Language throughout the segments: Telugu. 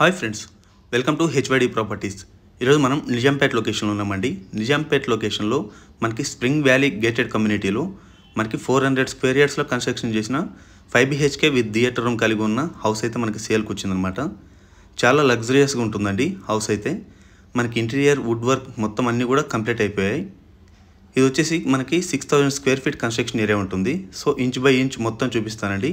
hi friends welcome to HYD properties ఈరోజు మనం నిజాంపేట్ లొకేషన్లో ఉన్నామండి నిజాంపేట్ లొకేషన్లో మనకి స్ప్రింగ్ వ్యాలీ గేటెడ్ కమ్యూనిటీలో మనకి ఫోర్ హండ్రెడ్ స్క్వేర్ ఇయర్స్లో కన్స్ట్రక్షన్ చేసిన five BHK with theatre room కలిగి ఉన్న హౌస్ అయితే మనకి సేల్కి వచ్చిందనమాట చాలా లగ్జరియస్గా ఉంటుందండి హౌస్ అయితే మనకి ఇంటీరియర్ వుడ్ వర్క్ మొత్తం అన్నీ కూడా కంప్లీట్ అయిపోయాయి ఇది వచ్చేసి మనకి six thousand square feet construction area ఉంటుంది సో ఇంచ్ బై ఇంచ్ మొత్తం చూపిస్తానండి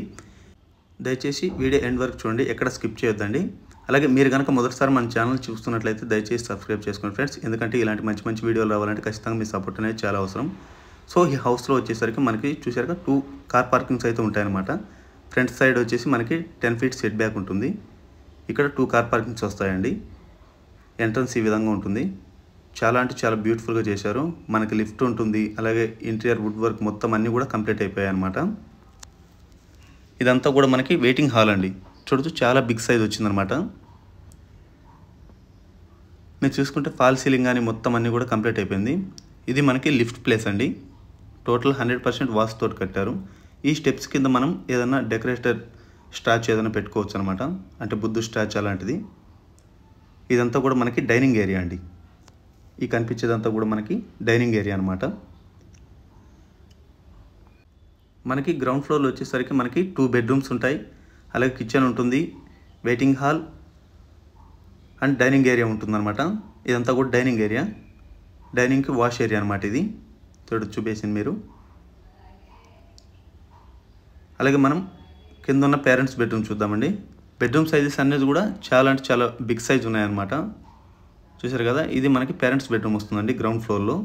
దయచేసి వీడియో ఎండ్ వరకు చూడండి ఎక్కడ స్కిప్ చేయొద్దండి అలాగే మీరు కనుక మొదటిసారి మన ఛానల్ చూస్తున్నట్లయితే దయచేసి సబ్స్క్రైబ్ చేసుకోండి ఫ్రెండ్స్ ఎందుకంటే ఇలాంటి మంచి మంచి వీడియోలు రావాలంటే ఖచ్చితంగా మీ సపోర్ట్ అనేది చాలా అవసరం సో ఈ హౌస్లో వచ్చేసరికి మనకి చూసారుగా టూ కార్ పార్కింగ్స్ అయితే ఉంటాయన్నమాట ఫ్రంట్ సైడ్ వచ్చేసి మనకి టెన్ ఫీట్ సెట్ బ్యాక్ ఉంటుంది ఇక్కడ టూ కార్ పార్కింగ్స్ వస్తాయండి ఎంట్రన్స్ ఈ విధంగా ఉంటుంది చాలా అంటే చాలా బ్యూటిఫుల్గా చేశారు మనకి లిఫ్ట్ ఉంటుంది అలాగే ఇంటీరియర్ వుడ్ వర్క్ మొత్తం అన్నీ కూడా కంప్లీట్ అయిపోయాయి అనమాట ఇదంతా కూడా మనకి వెయిటింగ్ హాల్ అండి చూడచ్చు చాలా బిగ్ సైజ్ వచ్చిందనమాట మీరు చూసుకుంటే ఫాల్ సీలింగ్ కానీ మొత్తం అన్నీ కూడా కంప్లీట్ అయిపోయింది ఇది మనకి లిఫ్ట్ ప్లేస్ అండి టోటల్ హండ్రెడ్ పర్సెంట్ వాష్ తోటి కట్టారు ఈ స్టెప్స్ కింద మనం ఏదైనా డెకరేటర్ స్టాచ్ ఏదైనా పెట్టుకోవచ్చు అనమాట అంటే బుద్ధు స్టాచ్ అలాంటిది ఇదంతా కూడా మనకి డైనింగ్ ఏరియా అండి ఈ కనిపించేదంతా కూడా మనకి డైనింగ్ ఏరియా అనమాట మనకి గ్రౌండ్ ఫ్లోర్లో వచ్చేసరికి మనకి టూ బెడ్రూమ్స్ ఉంటాయి అలాగే కిచెన్ ఉంటుంది waiting hall and dining area ఉంటుందన్నమాట ఇదంతా కూడా డైనింగ్ ఏరియా డైనింగ్కి వాష్ ఏరియా అనమాట ఇది చూడ చూపేసింది మీరు అలాగే మనం కింద ఉన్న పేరెంట్స్ బెడ్రూమ్ చూద్దామండి బెడ్రూమ్ సైజెస్ అనేది కూడా చాలా అంటే చాలా బిగ్ సైజ్ ఉన్నాయన్నమాట చూసారు కదా ఇది మనకి పేరెంట్స్ బెడ్రూమ్ వస్తుందండి గ్రౌండ్ ఫ్లోర్లో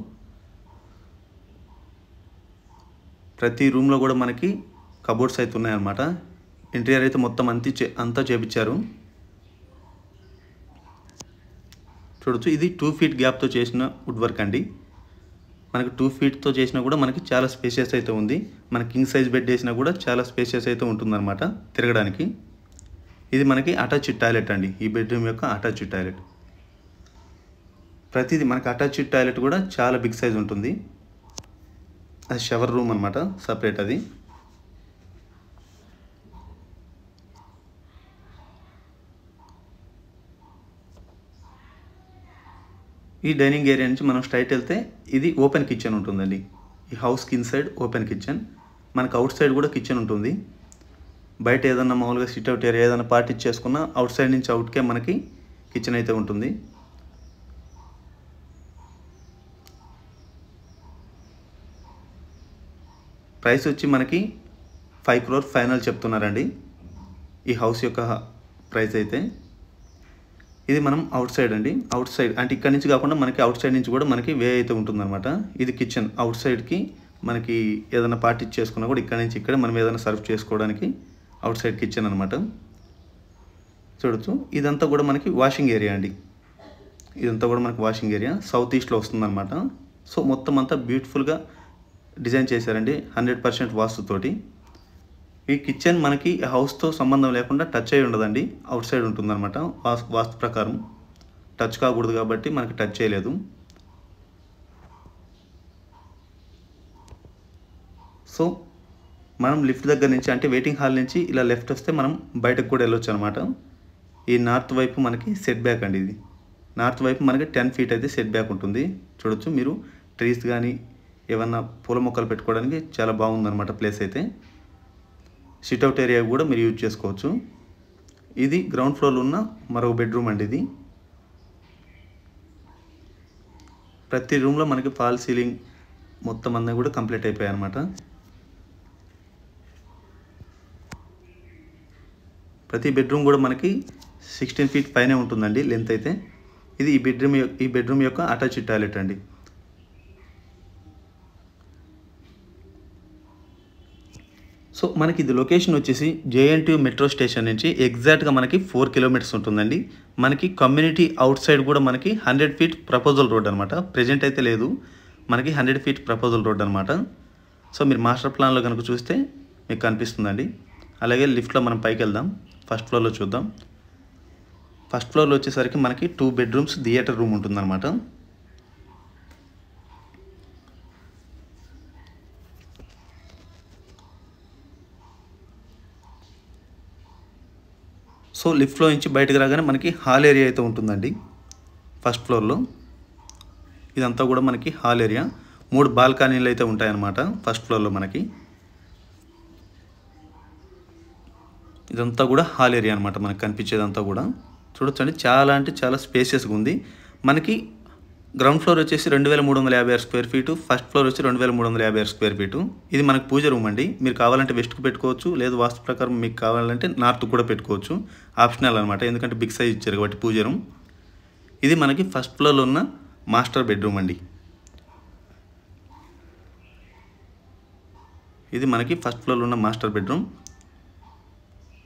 ప్రతి రూమ్లో కూడా మనకి కబోర్డ్స్ అయితే ఉన్నాయన్నమాట ఇంటీరియర్ అయితే మొత్తం అంతి అంతా చేపించారు చూడొచ్చు ఇది టూ ఫీట్ గ్యాప్తో చేసిన వుడ్ వర్క్ అండి మనకి టూ ఫీట్తో చేసినా కూడా మనకి చాలా స్పేషియస్ అయితే ఉంది మన కింగ్ సైజ్ బెడ్ వేసినా కూడా చాలా స్పేషియస్ అయితే ఉంటుందన్నమాట తిరగడానికి ఇది మనకి అటాచ్ టాయిలెట్ అండి ఈ బెడ్రూమ్ యొక్క అటాచ్ టాయిలెట్ ప్రతిదీ మనకి అటాచ్ టాయిలెట్ కూడా చాలా బిగ్ సైజ్ ఉంటుంది అది షవర్ రూమ్ అనమాట సపరేట్ అది ఈ డైనింగ్ ఏరియా నుంచి మనం స్ట్రైట్ వెళ్తే ఇది ఓపెన్ కిచెన్ ఉంటుందండి ఈ హౌస్కి ఇన్సైడ్ ఓపెన్ కిచెన్ మనకు అవుట్ సైడ్ కూడా కిచెన్ ఉంటుంది బయట ఏదన్నా మామూలుగా సిట్ అవుట్ ఏరియా ఏదైనా పార్టీ చేసుకున్నా అవుట్ సైడ్ నుంచి అవుట్కే మనకి కిచెన్ అయితే ఉంటుంది ప్రైస్ వచ్చి మనకి ఫైవ్ క్రోర్ ఫైనల్ చెప్తున్నారండి ఈ హౌస్ యొక్క ప్రైస్ అయితే ఇది మనం అవుట్ సైడ్ అండి అవుట్ సైడ్ అంటే ఇక్కడ నుంచి కాకుండా మనకి అవుట్ సైడ్ నుంచి కూడా మనకి వే అయితే ఉంటుందన్నమాట ఇది కిచెన్ అవుట్ సైడ్కి మనకి ఏదైనా పార్టీ చేసుకున్నా కూడా ఇక్కడ నుంచి ఇక్కడ మనం ఏదైనా సర్వ్ చేసుకోవడానికి అవుట్ సైడ్ కిచెన్ అనమాట చూడొచ్చు ఇదంతా కూడా మనకి వాషింగ్ ఏరియా అండి ఇదంతా కూడా మనకి వాషింగ్ ఏరియా సౌత్ ఈస్ట్లో వస్తుందన్నమాట సో మొత్తం అంతా బ్యూటిఫుల్గా డిజైన్ చేశారండి హండ్రెడ్ పర్సెంట్ వాస్తుతోటి ఈ కిచెన్ మనకి హౌస్తో సంబంధం లేకుండా టచ్ అయి ఉండదండి అవుట్ సైడ్ ఉంటుందన్నమాట వాస్తు వాస్తు ప్రకారం టచ్ కాకూడదు కాబట్టి మనకి టచ్ చేయలేదు సో మనం లిఫ్ట్ దగ్గర నుంచి అంటే వెయిటింగ్ హాల్ నుంచి ఇలా లెఫ్ట్ వస్తే మనం బయటకు కూడా వెళ్ళొచ్చు అనమాట ఈ నార్త్ వైపు మనకి సెట్ బ్యాక్ అండి ఇది నార్త్ వైపు మనకి టెన్ ఫీట్ అయితే సెట్ బ్యాక్ ఉంటుంది చూడొచ్చు మీరు ట్రీస్ కానీ ఏమన్నా పూల మొక్కలు పెట్టుకోవడానికి చాలా బాగుందన్నమాట ప్లేస్ అయితే సిట్అవుట్ ఏరియా కూడా మీరు యూజ్ చేసుకోవచ్చు ఇది గ్రౌండ్ ఫ్లోర్లో ఉన్న మరొక బెడ్రూమ్ అండి ఇది ప్రతి రూమ్లో మనకి ఫాల్ సీలింగ్ మొత్తం అన్నీ కూడా కంప్లీట్ అయిపోయాయి అనమాట ప్రతి బెడ్రూమ్ కూడా మనకి సిక్స్టీన్ ఫీట్ పైనే ఉంటుందండి లెంత్ అయితే ఇది ఈ బెడ్రూమ్ ఈ బెడ్రూమ్ యొక్క అటాచ్డ్ టాయిలెట్ అండి సో మనకి ఇది లొకేషన్ వచ్చేసి జేఎన్టీయూ మెట్రో స్టేషన్ నుంచి ఎగ్జాక్ట్గా మనకి ఫోర్ కిలోమీటర్స్ ఉంటుందండి మనకి కమ్యూనిటీ అవుట్ సైడ్ కూడా మనకి హండ్రెడ్ ఫీట్ ప్రపోజల్ రోడ్ అనమాట ప్రజెంట్ అయితే లేదు మనకి హండ్రెడ్ ఫీట్ ప్రపోజల్ రోడ్ అనమాట సో మీరు మాస్టర్ ప్లాన్లో కనుక చూస్తే మీకు కనిపిస్తుందండి అలాగే లిఫ్ట్లో మనం పైకి వెళ్దాం ఫస్ట్ ఫ్లోర్లో చూద్దాం ఫస్ట్ ఫ్లోర్లో వచ్చేసరికి మనకి టూ బెడ్రూమ్స్ థియేటర్ రూమ్ ఉంటుందన్నమాట సో లిఫ్ట్లో నుంచి బయటకు రాగానే మనకి హాల్ ఏరియా అయితే ఉంటుందండి ఫస్ట్ ఫ్లోర్లో ఇదంతా కూడా మనకి హాల్ ఏరియా మూడు బాల్కనీలు అయితే ఉంటాయన్నమాట ఫస్ట్ ఫ్లోర్లో మనకి ఇదంతా కూడా హాల్ ఏరియా అనమాట మనకు కనిపించేదంతా కూడా చూడొచ్చండి చాలా అంటే చాలా స్పేసియస్గా ఉంది మనకి గ్రౌండ్ ఫ్లోర్ వచ్చేసి రెండు వేల మూడు వందల యాభై ఆరు స్క్వేర్ ఫీటు ఫస్ట్ ఫ్లోర్ వచ్చి రెండు వేల మూడు వందల యాభై ఆరు స్క్వేర్ ఫీటు ఇది మనకు పూజ రూమ్ అండి మీరు కావాలంటే వెస్ట్కి పెట్టుకోవచ్చు లేదు వాస్తు ప్రకారం మీకు కావాలంటే నార్త్ కూడా పెట్టుకోవచ్చు ఆప్షనల్ అనమాట ఎందుకంటే బిగ్ సైజ్ ఇచ్చారు కాబట్టి పూజ రూమ్ ఇది మనకి ఫస్ట్ ఫ్లోర్లో ఉన్న మాస్టర్ బెడ్రూమ్ అండి ఇది మనకి ఫస్ట్ ఫ్లోర్లో ఉన్న master bedroom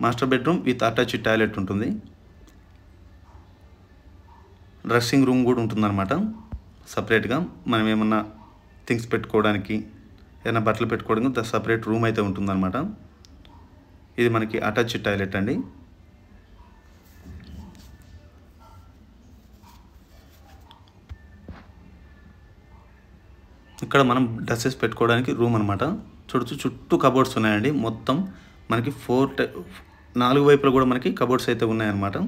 master bedroom with attached toilet ఉంటుంది డ్రెస్సింగ్ రూమ్ కూడా ఉంటుందన్నమాట సపరేట్గా మనం ఏమన్నా థింగ్స్ పెట్టుకోవడానికి ఏదైనా బట్టలు పెట్టుకోవడానికి సపరేట్ రూమ్ అయితే ఉంటుందన్నమాట ఇది మనకి అటాచ్ టాయిలెట్ అండి ఇక్కడ మనం డ్రెస్సెస్ పెట్టుకోవడానికి రూమ్ అనమాట చూడొచ్చు చుట్టూ కబోర్డ్స్ ఉన్నాయండి మొత్తం మనకి ఫోర్ నాలుగు వైపులు కూడా మనకి కబోర్డ్స్ అయితే ఉన్నాయన్నమాట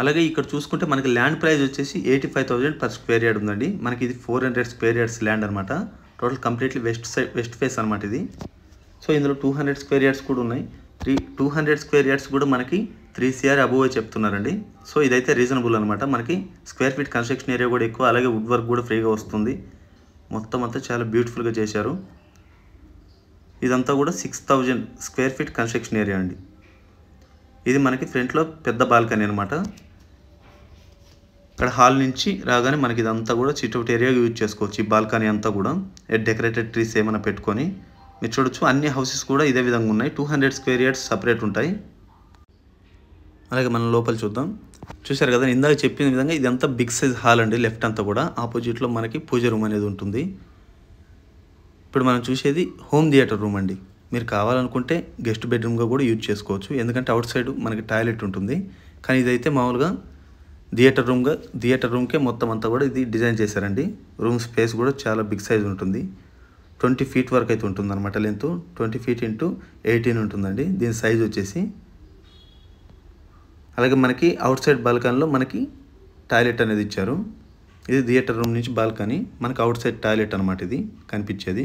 అలాగే ఇక్కడ చూసుకుంటే మనకి ల్యాండ్ ప్రైస్ వచ్చేసి eighty five thousand per square yard ఉందండి మనకి ఇది four hundred square yards land అనమాట total completely west side west face అనమాట ఇది సో ఇందులో టూ హండ్రెడ్ స్క్వేర్ యార్డ్స్ కూడా ఉన్నాయి three two hundred square yards కూడా మనకి త్రీ సిఆర్ అబోవే చెప్తున్నారండి సో ఇదైతే రీజనబుల్ అనమాట మనకి స్క్వేర్ ఫీట్ కన్స్ట్రక్షన్ ఏరియా కూడా ఎక్కువ అలాగే వుడ్ వర్క్ కూడా ఫ్రీగా వస్తుంది మొత్తం అంతా చాలా బ్యూటిఫుల్గా చేశారు ఇదంతా కూడా six thousand square feet construction area అండి ఇది మనకి ఫ్రంట్లో పెద్ద బాల్కనీ అనమాట ఇక్కడ హాల్ నుంచి రాగానే మనకి ఇదంతా కూడా చిట్అవుట్ ఏరియా యూజ్ చేసుకోవచ్చు ఈ బాల్కనీ అంతా కూడా డెకరేటెడ్ ట్రీస్ ఏమైనా పెట్టుకొని మీరు చూడొచ్చు అన్ని హౌసెస్ కూడా ఇదే విధంగా ఉన్నాయి two hundred square yards separate ఉంటాయి అలాగే మనం లోపల చూద్దాం చూసారు కదా ఇందాక చెప్పిన విధంగా ఇదంతా బిగ్ సైజ్ హాల్ అండి లెఫ్ట్ అంతా కూడా ఆపోజిట్లో మనకి పూజ రూమ్ అనేది ఉంటుంది ఇప్పుడు మనం చూసేది హోమ్ థియేటర్ రూమ్ అండి మీరు కావాలనుకుంటే గెస్ట్ బెడ్రూమ్గా కూడా యూజ్ చేసుకోవచ్చు ఎందుకంటే అవుట్ సైడ్ మనకి టాయిలెట్ ఉంటుంది కానీ ఇదైతే మామూలుగా థియేటర్ రూమ్గా థియేటర్ రూమ్కే మొత్తం అంతా కూడా ఇది డిజైన్ చేశారండి రూమ్ స్పేస్ కూడా చాలా బిగ్ సైజ్ ఉంటుంది ట్వంటీ ఫీట్ వరకు అయితే ఉంటుందన్నమాట length twenty feet into eighteen ఉంటుందండి దీని సైజ్ వచ్చేసి అలాగే మనకి అవుట్ సైడ్ బాల్కనీలో మనకి టాయిలెట్ అనేది ఇచ్చారు ఇది థియేటర్ రూమ్ నుంచి బాల్కనీ మనకి అవుట్ సైడ్ టాయిలెట్ అనమాట ఇది కనిపించేది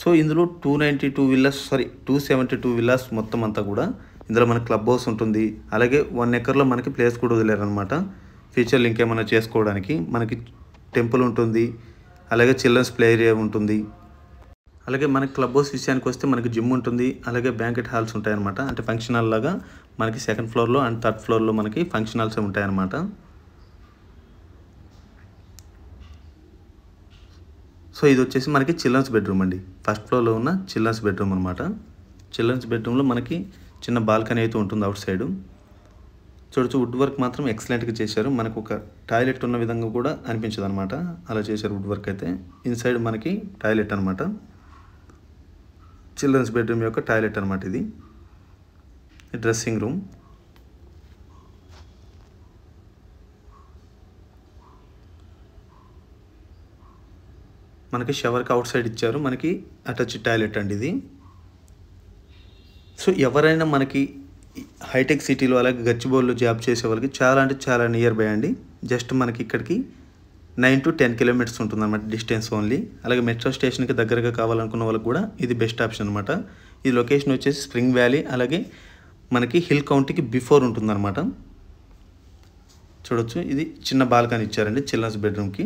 సో ఇందులో two ninety two villas sorry two seventy two villas మొత్తం అంతా కూడా ఇందులో మనకి క్లబ్ హౌస్ ఉంటుంది అలాగే వన్ ఎకర్లో మనకి ప్లేస్ కూడా వదిలేరనమాట ఫ్యూచర్లో ఇంకేమైనా చేసుకోవడానికి మనకి టెంపుల్ ఉంటుంది అలాగే చిల్డ్రన్స్ ప్లే ఏరియా ఉంటుంది అలాగే మనకి క్లబ్ హౌస్ విషయానికి వస్తే మనకి జిమ్ ఉంటుంది అలాగే బ్యాంకెట్ హాల్స్ ఉంటాయన్నమాట అంటే ఫంక్షన్ హాల్ లాగా మనకి సెకండ్ ఫ్లోర్లో అండ్ థర్డ్ ఫ్లోర్లో మనకి ఫంక్షన్ హాల్స్ ఉంటాయన్నమాట సో ఇది వచ్చేసి మనకి చిల్డ్రన్స్ బెడ్రూమ్ అండి ఫస్ట్ ఫ్లోర్లో ఉన్న చిల్డ్రన్స్ బెడ్రూమ్ అనమాట చిల్డ్రన్స్ బెడ్రూమ్లో మనకి చిన్న బాల్కనీ అయితే ఉంటుంది అవుట్ సైడు చూడొచ్చు వుడ్ వర్క్ మాత్రం ఎక్సలెంట్గా చేశారు మనకు ఒక టాయిలెట్ ఉన్న విధంగా కూడా అనిపించదు అనమాట అలా చేశారు వుడ్ వర్క్ అయితే ఇన్సైడ్ మనకి టాయిలెట్ అనమాట చిల్డ్రన్స్ బెడ్రూమ్ యొక్క టాయిలెట్ అనమాట ఇది డ్రెస్సింగ్ రూమ్ మనకి షవర్కి అవుట్ సైడ్ ఇచ్చారు మనకి అటాచ్ టాయిలెట్ అండి ఇది సో ఎవరైనా మనకి హైటెక్ సిటీలో అలాగే గచ్చిబోళ్ళు జాబ్ చేసే వాళ్ళకి చాలా అంటే చాలా నియర్ బై అండి జస్ట్ మనకి ఇక్కడికి నైన్ టు టెన్ కిలోమీటర్స్ ఉంటుంది అనమాట డిస్టెన్స్ ఓన్లీ అలాగే మెట్రో స్టేషన్కి దగ్గరగా కావాలనుకున్న వాళ్ళకి కూడా ఇది బెస్ట్ ఆప్షన్ అనమాట ఈ లొకేషన్ వచ్చేసి స్ప్రింగ్ వ్యాలీ అలాగే మనకి హిల్ కౌంటీకి బిఫోర్ ఉంటుందన్నమాట చూడొచ్చు ఇది చిన్న బాల్కనీ ఇచ్చారండి చిల్డ్రన్స్ బెడ్రూమ్కి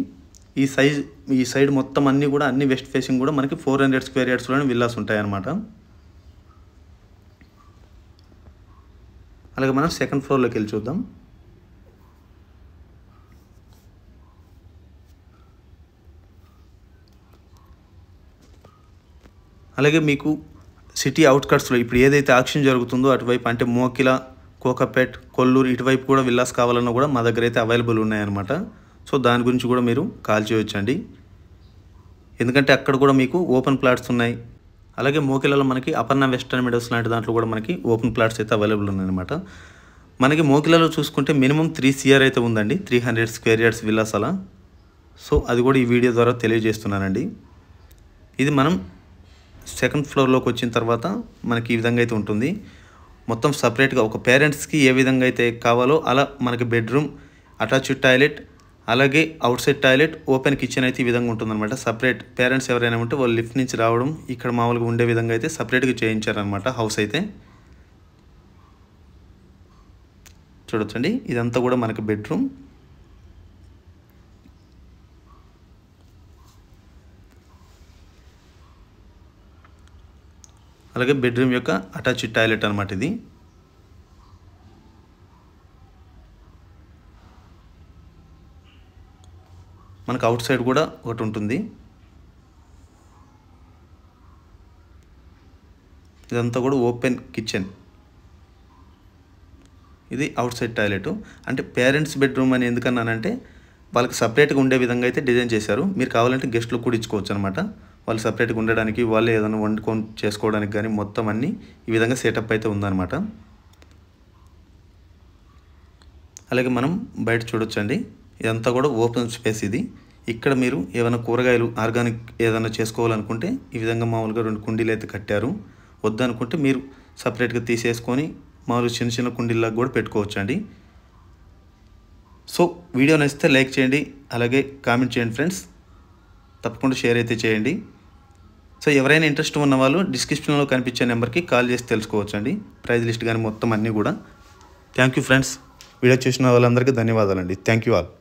ఈ సైజ్ ఈ సైడ్ మొత్తం అన్నీ కూడా అన్ని వెస్ట్ ఫేసింగ్ కూడా మనకి ఫోర్ హండ్రెడ్ స్క్వేర్ యార్డ్స్లోనే విల్లాస్ ఉంటాయన్నమాట అలాగే మనం సెకండ్ ఫ్లోర్లోకి వెళ్ళి చూద్దాం అలాగే మీకు సిటీ అవుట్కట్స్లో ఇప్పుడు ఏదైతే ఆక్షన్ జరుగుతుందో అటువైపు అంటే మోకిల కోకపేట్ కొల్లూరు ఇటువైపు కూడా విల్లాస్ కావాలన్నా కూడా మా దగ్గర అయితే అవైలబుల్ ఉన్నాయన్నమాట సో దాని గురించి కూడా మీరు కాల్ చేయొచ్చండి ఎందుకంటే అక్కడ కూడా మీకు ఓపెన్ ప్లాట్స్ ఉన్నాయి అలాగే మోకిలలో మనకి అపర్ణ వెస్టర్న్ మిడల్స్ లాంటి దాంట్లో కూడా మనకి ఓపెన్ ప్లాట్స్ అయితే అవైలబుల్ ఉన్నాయన్నమాట మనకి మోకిలలో చూసుకుంటే మినిమం త్రీ సిఆర్ అయితే ఉందండి three hundred square yards villas అలా సో అది కూడా ఈ వీడియో ద్వారా తెలియజేస్తున్నానండి ఇది మనం సెకండ్ ఫ్లోర్లోకి వచ్చిన తర్వాత మనకి ఈ విధంగా అయితే ఉంటుంది మొత్తం సపరేట్గా ఒక పేరెంట్స్కి ఏ విధంగా అయితే కావాలో అలా మనకి బెడ్రూమ్ అటాచ్డ్ టాయిలెట్ అలాగే outside toilet open kitchen అయితే ఈ విధంగా ఉంటుందన్నమాట సపరేట్ పేరెంట్స్ ఎవరైనా ఉంటే వాళ్ళు లిఫ్ట్ నుంచి రావడం ఇక్కడ మామూలుగా ఉండే విధంగా అయితే సపరేట్గా చేయించారనమాట హౌస్ అయితే చూడొచ్చండి ఇదంతా కూడా మనకి బెడ్రూమ్ అలాగే బెడ్రూమ్ యొక్క అటాచ్డ్ టాయిలెట్ అనమాట ఇది మనకు అవుట్ సైడ్ కూడా ఒకటి ఉంటుంది ఇదంతా కూడా ఓపెన్ కిచెన్ ఇది అవుట్ సైడ్ టాయిలెట్ అంటే పేరెంట్స్ బెడ్రూమ్ అని ఎందుకన్నానంటే వాళ్ళకి సపరేట్గా ఉండే విధంగా అయితే డిజైన్ చేశారు మీరు కావాలంటే గెస్ట్లు కూడా ఇచ్చుకోవచ్చు అనమాట వాళ్ళు సపరేట్గా ఉండడానికి వాళ్ళు ఏదైనా వండుకొని చేసుకోవడానికి కానీ మొత్తం అన్నీ ఈ విధంగా సెటప్ అయితే ఉందన్నమాట అలాగే మనం బయట చూడొచ్చండి ఇదంతా కూడా ఓపెన్ స్పేస్ ఇది ఇక్కడ మీరు ఏమైనా కూరగాయలు ఆర్గానిక్ ఏదైనా చేసుకోవాలనుకుంటే ఈ విధంగా మామూలుగా రెండు కుండీలు అయితే కట్టారు వద్దనుకుంటే మీరు సపరేట్గా తీసేసుకొని మామూలు చిన్న చిన్న కుండీలకు కూడా పెట్టుకోవచ్చు అండి సో వీడియో నచ్చితే లైక్ చేయండి అలాగే కామెంట్ చేయండి ఫ్రెండ్స్ తప్పకుండా షేర్ అయితే చేయండి సో ఎవరైనా ఇంట్రెస్ట్ ఉన్న వాళ్ళు డిస్క్రిప్షన్లో కనిపించే నెంబర్కి కాల్ చేసి తెలుసుకోవచ్చు అండి ప్రైజ్ లిస్ట్ కానీ మొత్తం అన్నీ కూడా థ్యాంక్ యూ ఫ్రెండ్స్ వీడియో చూసిన వాళ్ళందరికీ ధన్యవాదాలండి థ్యాంక్ యూ ఆల్